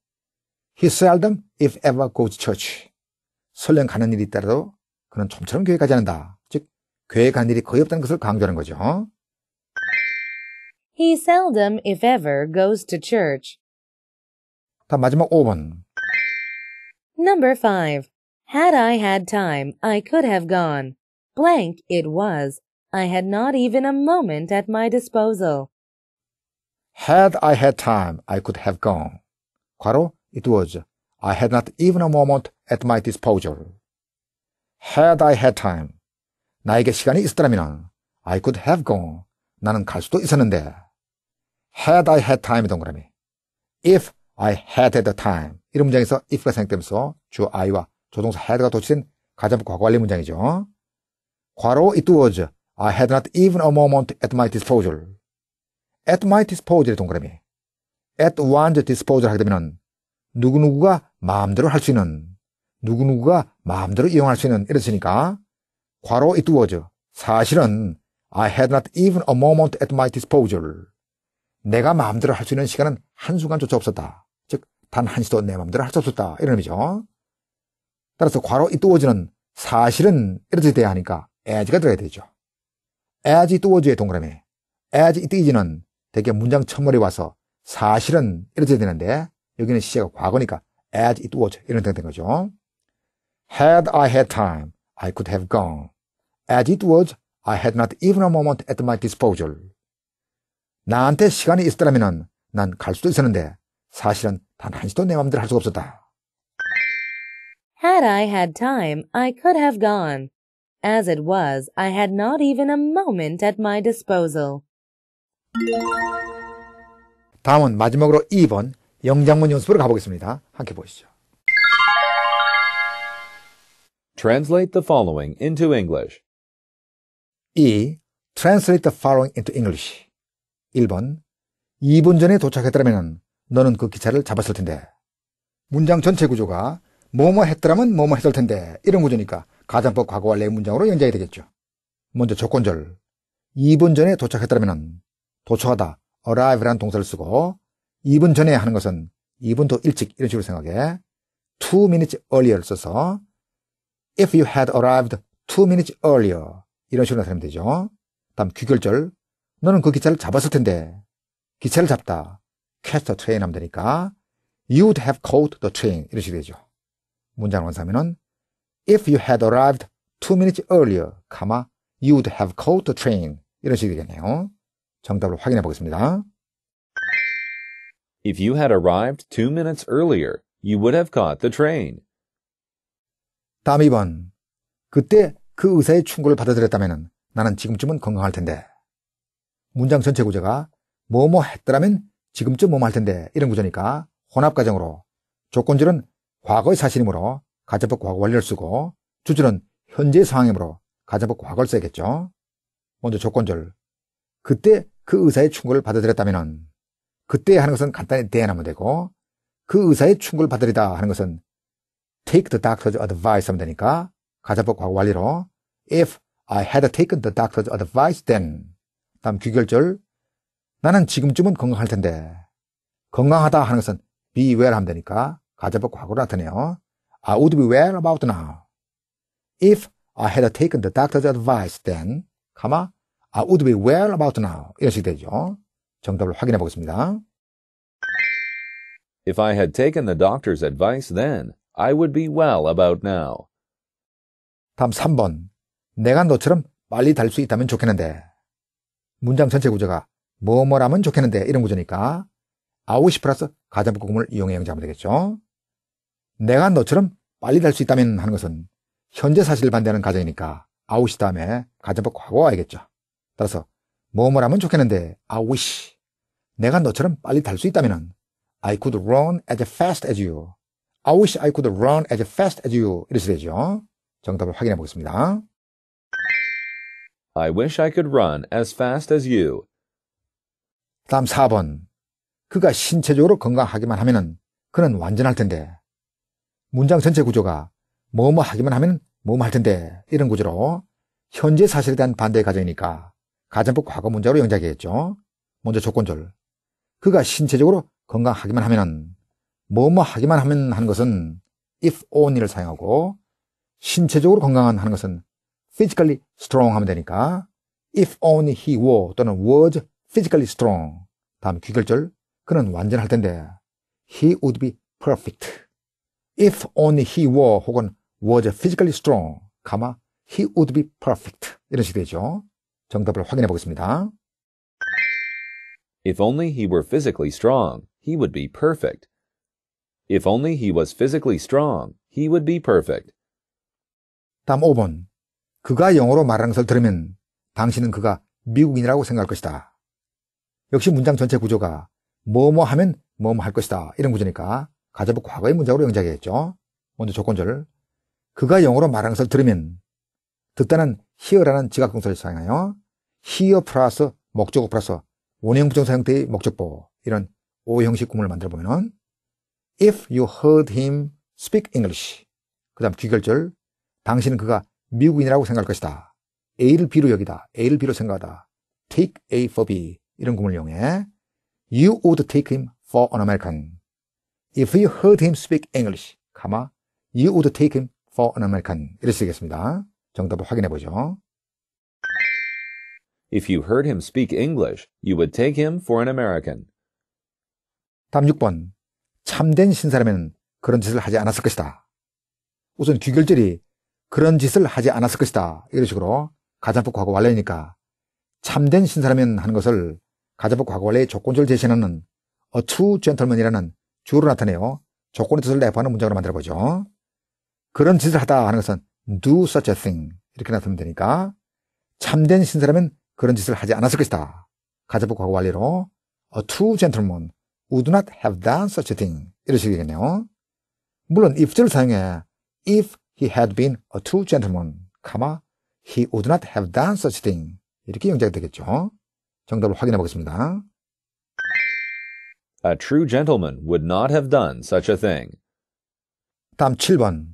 He seldom, if ever, goes to church. 설령 가는 일이 있더라도 그는 좀처럼 교회 가지 않는다. 즉, 교회 가는 일이 거의 없다는 것을 강조하는 거죠. He seldom, if ever, goes to church. 다 마지막 5번. Number 5. Had I had time, I could have gone. Blank it was. I had not even a moment at my disposal. Had I had time, I could have gone. 과로, it was. I had not even a moment at my disposal. Had I had time. 나에게 시간이 I could have gone. 나는 갈 수도 있었는데. had I had time 이 동그라미. if I had had the time. 이런 문장에서 if가 생각되면서 주 I와 조동사 had가 도치된 가장 과거관리 문장이죠. 과로 it was I had not even a moment at my disposal. at my disposal의 동그라미. at one's disposal 하게 되면 누구누구가 마음대로 할 수 있는 누구누구가 마음대로 이용할 수 있는 이랬으니까 과로 it was 사실은 I had not even a moment at my disposal. 내가 마음대로 할 수 있는 시간은 한순간조차 없었다. 즉, 단 한시도 내 마음대로 할 수 없었다. 이런 의미죠. 따라서 과로 이 뚜어지는 사실은 이렇게 돼야 하니까 as가 들어야 되죠. as 뚜어지의 동그라미. as 이 띠지는 대개 문장 첫머리 와서 사실은 이렇게 되는데 여기는 시제가 과거니까 as it was 이런 등된 거죠. Had I had time, I could have gone. As it was, I had not even a moment at my disposal. 나한테 시간이 있었더라면 난 수도 있었는데 사실은 단 한시도 내 마음대로 할 수가 없었다. Had I had time, I could have gone. As it was, I had not even a moment at my disposal. 다음은 마지막으로 2번 영장문 연습으로 가보겠습니다. 함께 보시죠. Translate the following into English. E. Translate the following into English. 1번. 2분 전에 도착했더라면 너는 그 기차를 잡았을 텐데. 문장 전체 구조가 뭐뭐 했더라면 뭐뭐 했을 텐데 이런 구조니까 가정법 과거와 내 문장으로 연장이 되겠죠. 먼저 조건절. 2분 전에 도착했다면 도착하다, arrive라는 동사를 쓰고 2분 전에 하는 것은 2분 더 일찍 이런 식으로 생각해 2 minutes e a r l i e r 써서 if you had arrived 2 minutes earlier 이런 식으로 나타내면 되죠. 다음 귀결절. 너는 그 기차를 잡았을 텐데. 기차를 잡다. catch the train 하면 되니까 you'd have caught the train 이런 식이 되죠. 문장 을 원사면은 if you had arrived two minutes earlier, 가 o you'd have caught the train 이런 식이 되겠네요. 정답을 확인해 보겠습니다. If you had arrived two minutes earlier, you would have caught the train. 다음 2번. 그때 그 의사의 충고를 받아들였다면 나는 지금쯤은 건강할 텐데. 문장 전체 구조가 뭐뭐 했더라면 지금쯤 뭐뭐 할 텐데 이런 구조니까 혼합과정으로 조건절은 과거의 사실이므로 가정법 과거 원리를 쓰고 주절은 현재 상황이므로 가정법 과거를 써야겠죠. 먼저 조건절. 그때 그 의사의 충고를 받아들였다면 그때 하는 것은 간단히 대안하면 되고 그 의사의 충고를 받으리다 하는 것은 take the doctor's advice 하면 되니까 가자법과 관리로 If I had taken the doctor's advice then 다음 귀결절 나는 지금쯤은 건강할 텐데 건강하다 하는 것은 be well 하면 되니까 가자법 과거로 나타내요. I would be well about now. If I had taken the doctor's advice then, 가마, I would be well about now. 이런 식이 되죠. 정답을 확인해 보겠습니다. If I had taken the doctor's advice then, I would be well about now. 다음 3번. 내가 너처럼 빨리 달 수 있다면 좋겠는데. 문장 전체 구조가 뭐뭐라면 좋겠는데 이런 구조니까 아웃이 플러스 가자구음을 이용해 영작하면 되겠죠. 내가 너처럼 빨리 달 수 있다면 하는 것은 현재 사실을 반대하는 가정이니까 아웃이 다음에 가정법 과거 와야겠죠. 따라서 뭐뭐라면 좋겠는데 아우시 내가 너처럼 빨리 달 수 있다면 I could run as fast as you. I wish I could run as fast as you. 이래서 되죠. 정답을 확인해 보겠습니다. I wish I could run as fast as you. 다음 4번. 그가 신체적으로 건강하기만 하면 그는 완전할 텐데. 문장 전체 구조가 뭐 뭐 하기만 하면 뭐 뭐 할 텐데 이런 구조로 현재 사실에 대한 반대 의 가정이니까 가정법 과거 문제로 연장했죠. 먼저 조건절. 그가 신체적으로 건강하기만 하면 뭐 뭐 하기만 하면 하는 것은 if only를 사용하고 신체적으로 건강한 하는 것은 physically strong 하면 되니까 if only he were 또는 was physically strong 다음 귀결절 그는 완전할 텐데 he would be perfect if only he were 혹은 was physically strong 가마 he would be perfect 이런 식이 되죠 정답을 확인해 보겠습니다 If only he were physically strong, he would be perfect. If only he was physically strong, he would be perfect. 다음 5번. 그가 영어로 말하는 것을 들으면 당신은 그가 미국인이라고 생각할 것이다. 역시 문장 전체 구조가 뭐 뭐 하면 뭐 뭐 할 것이다. 이런 구조니까 가자부 과거의 문장으로 연장했죠. 먼저 조건절. 그가 영어로 말하는 것을 들으면 듣다는 hear라는 지각동사를 사용하여 hear 플러스 목적어 플러스 원형 부정사 형태의 목적보 이런 5 형식 구문을 만들어 보면은 if you heard him speak English 그 다음 귀결절 당신은 그가 미국인이라고 생각할 것이다. A를 B로 여기다. A를 B로 생각하다. Take A for B. 이런 구문을 이용해 You would take him for an American. If you heard him speak English, 가마, you would take him for an American. 이렇게 쓰겠습니다. 정답을 확인해 보죠. If you heard him speak English, you would take him for an American. 다음 6번. 참된 신사라면 그런 짓을 하지 않았을 것이다. 우선 귀결절이 그런 짓을 하지 않았을 것이다. 이런 식으로 가자법 과거 완례니까 참된 신사라면 하는 것을 가자법 과거 완례의 조건절 제시하는 어투 젠털맨이라는 주로 나타내요. 조건의 뜻을 내포하는 문장으로 만들어보죠. 그런 짓을 하다 하는 것은 do such a thing 이렇게 나타내면 되니까 참된 신사라면 그런 짓을 하지 않았을 것이다. 가자법 과거 완례로 a true gentleman would not have done such a thing 이런 식이겠네요. 물론 if를 사용해 if he had been a true gentleman, comma, he would not have done such thing. 이렇게 영작이 되겠죠. 정답을 확인해 보겠습니다. A true gentleman would not have done such a thing. 다음 7번.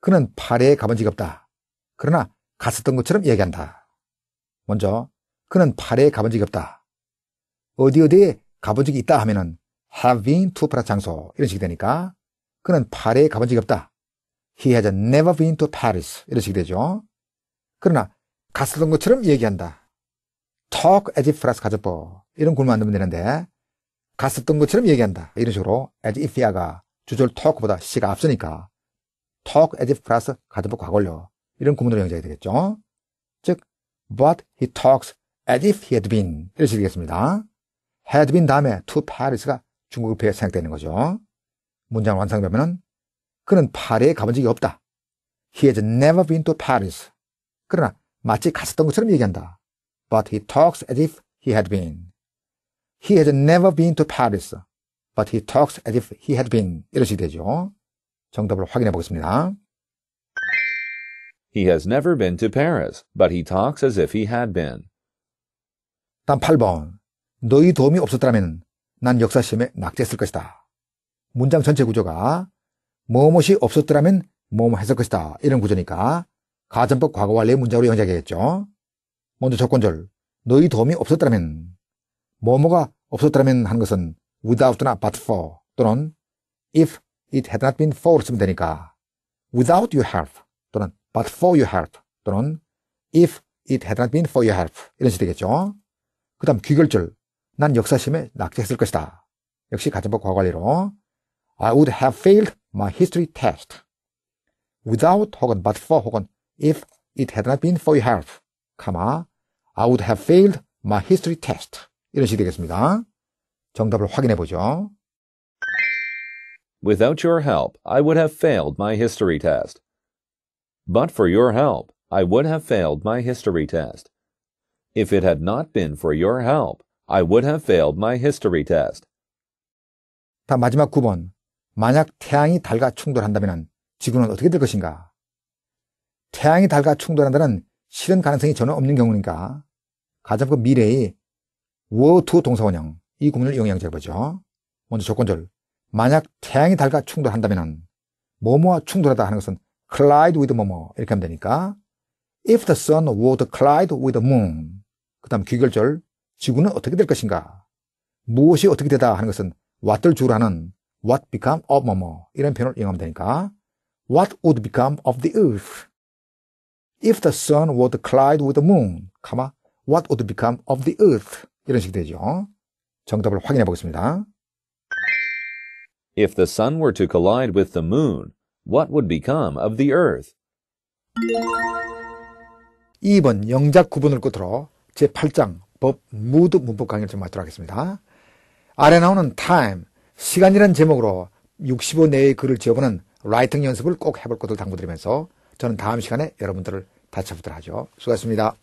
그는 파리에 가본 적이 없다. 그러나 갔었던 것처럼 얘기한다. 먼저 그는 파리에 가본 적이 없다. 어디 어디에 가본 적이 있다 하면은 have been to 파라 장소 이런 식이 되니까 그는 파리에 가본 적이 없다. He has never been to Paris. 이런 식이 되죠. 그러나 갔었던 것처럼 얘기한다. Talk as if France 가졌 이런 구문 만들면 되는데 갔었던 것처럼 얘기한다. 이런 식으로 as if 야가 주절 talk보다 시가 앞서니까 talk as if France 가졌 과거요 이런 구문으로 연장이 되겠죠. 즉 but he talks as if he had been 이런 식이 되겠습니다. had been 다음에 to Paris가 중국어 표에 생각되는 거죠. 문장 완성되면 은 그는 파리에 가본 적이 없다. He has never been to Paris. 그러나 마치 갔었던 것처럼 얘기한다. But he talks as if he had been. He has never been to Paris. But he talks as if he had been. 이런 식 되죠. 정답을 확인해 보겠습니다. He has never been to Paris, but he talks as if he had been. 다음 8번. 너희 도움이 없었더라면 난 역사시험에 낙제했을 것이다. 문장 전체 구조가 뭐뭇이 없었더라면 뭐 뭐 했을 것이다. 이런 구조니까 가정법 과거완료의 문장으로 연작하겠죠 먼저 조건절 너희 도움이 없었더라면 뭐뭐가 없었더라면 하는 것은 without나 but for 또는 if it had not been for 쓰면 되니까 without your help 또는 but for your help 또는 if it had not been for your help 이런 식이 되겠죠. 그 다음 귀결절 난 역사심에 낙제했을 것이다. 역시 가정법 과관리로 거 I would have failed my history test. Without Hogan, but for Hogan, if it had not been for your help, comma, I would have failed my history test. 이런 식이 되겠습니다. 정답을 확인해 보죠. Without your help, I would have failed my history test. But for your help, I would have failed my history test. If it had not been for your help, I would have failed my history test. 다 마지막 9번. 만약 태양이 달과 충돌한다면 지구는 어떻게 될 것인가? 태양이 달과 충돌한다는 실현 가능성이 전혀 없는 경우니까 가장 그 미래의 워투 동사원형 이 구문을 영 이용해 보죠. 먼저 조건절 만약 태양이 달과 충돌한다면 뭐뭐와 충돌하다 하는 것은 collide with 뭐뭐 이렇게 하면 되니까 if the sun would collide with the moon 그 다음 귀결절 지구는 어떻게 될 것인가 무엇이 어떻게 되다 하는 것은 what 주라는 what become of 뭐뭐 이런 표현을 이용하면 되니까 what would become of the earth if the sun w e r e to collide with the moon 가마 what would become of the earth 이런 식이 되죠. 정답을 확인해 보겠습니다. If the sun were to collide with the moon, what would become of the earth? 2번 영작 구분을 끝으로 제8장 법 무드 문법 강의를 좀 마치도록 하겠습니다. 아래 나오는 time, 시간이라는 제목으로 65 내의 글을 지어보는 라이팅 연습을 꼭 해볼 것을 당부드리면서 저는 다음 시간에 여러분들을 다시 찾아보도록 하죠. 수고하셨습니다.